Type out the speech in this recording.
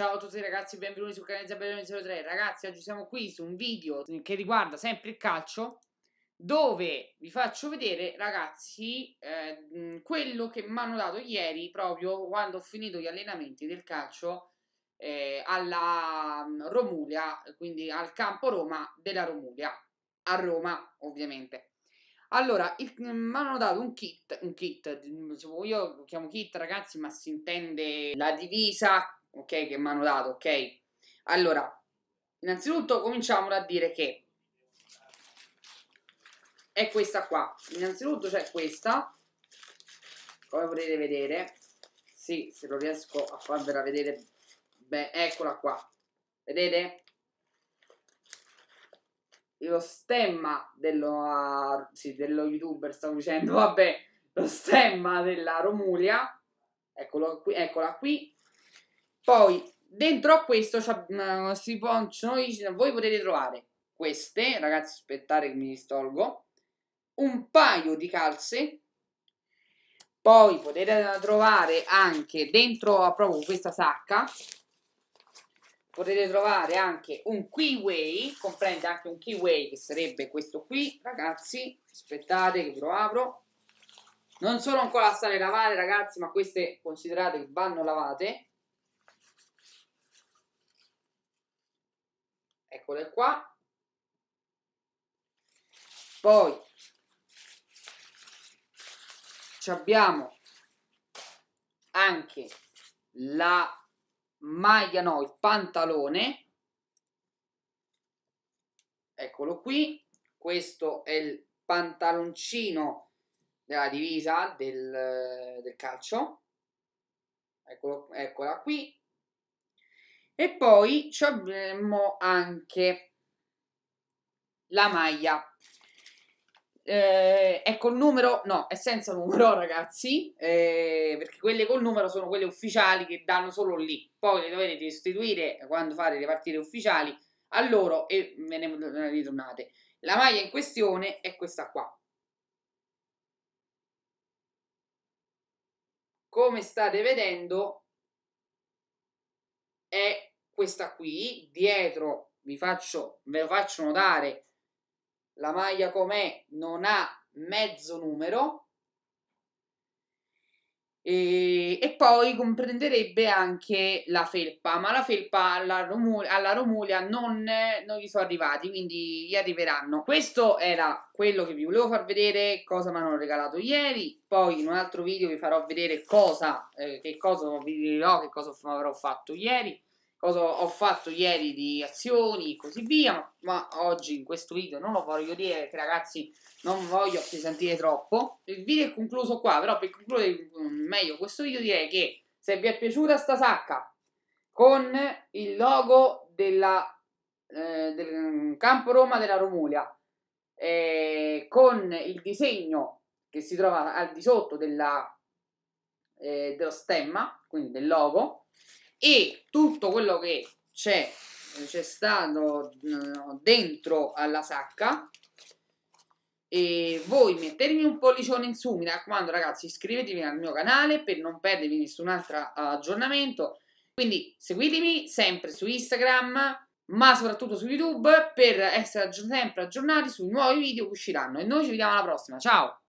Ciao a tutti ragazzi, benvenuti sul canale Zabellone03 Ragazzi, oggi siamo qui su un video che riguarda sempre il calcio Dove vi faccio vedere, ragazzi, eh, quello che mi hanno dato ieri Proprio quando ho finito gli allenamenti del calcio eh, alla mm, Romulia Quindi al campo Roma della Romulia A Roma, ovviamente allora, mm, mi hanno dato un kit, un kit, mm, io lo chiamo kit ragazzi, ma si intende la divisa ok? Che mi hanno dato, ok? Allora, innanzitutto cominciamo da dire che è questa qua. Innanzitutto c'è questa, come potete vedere, sì, se lo riesco a farvela vedere, beh, eccola qua, vedete? Lo stemma dello, uh, sì, dello youtuber, stavo dicendo, vabbè, lo stemma della Romulia, eccolo qui, eccola qui, poi dentro a questo mm, si può, noi, voi potete trovare queste, ragazzi aspettate che mi distolgo, un paio di calze, poi potete eh, trovare anche dentro a proprio questa sacca, potete trovare anche un keyway, comprende anche un keyway che sarebbe questo qui, ragazzi, aspettate che ve lo apro, non sono ancora state lavate ragazzi, ma queste considerate che vanno lavate, eccole qua. Poi abbiamo anche la maglia, no, il pantalone. Eccolo qui. Questo è il pantaloncino della divisa del, del calcio. Eccolo, eccola qui. E poi ci avremo anche la maglia. Eh, è col numero, no, è senza numero, ragazzi, eh, perché quelle col numero sono quelle ufficiali che danno solo lì. Poi le dovete restituire quando fate le partite ufficiali a loro e me ne ritornate. La maglia in questione è questa qua. Come state vedendo è questa qui, dietro vi faccio, ve lo faccio notare, la maglia com'è non ha mezzo numero, e, e, poi comprenderebbe anche la felpa, ma la felpa alla, Romul alla Romulia non, non, gli sono arrivati, quindi gli arriveranno. Questo era quello che vi volevo far vedere, cosa mi hanno regalato ieri, poi in un altro video vi farò vedere cosa, eh, che cosa vi dirò, che cosa avrò fatto ieri cosa ho fatto ieri di azioni e così via, ma oggi in questo video non lo voglio dire, perché ragazzi non voglio appesantire troppo. Il video è concluso qua, però per concludere meglio questo video direi che se vi è piaciuta sta sacca con il logo della, eh, del Campo Roma della Romulia, eh, con il disegno che si trova al di sotto della, eh, dello stemma, quindi del logo, e tutto quello che c'è c'è stato eh, dentro alla sacca e voi mettermi un pollicione in su mi raccomando ragazzi iscrivetevi al mio canale per non perdervi nessun altro eh, aggiornamento quindi seguitemi sempre su Instagram ma soprattutto su YouTube per essere sempre aggiornati sui nuovi video che usciranno e noi ci vediamo alla prossima ciao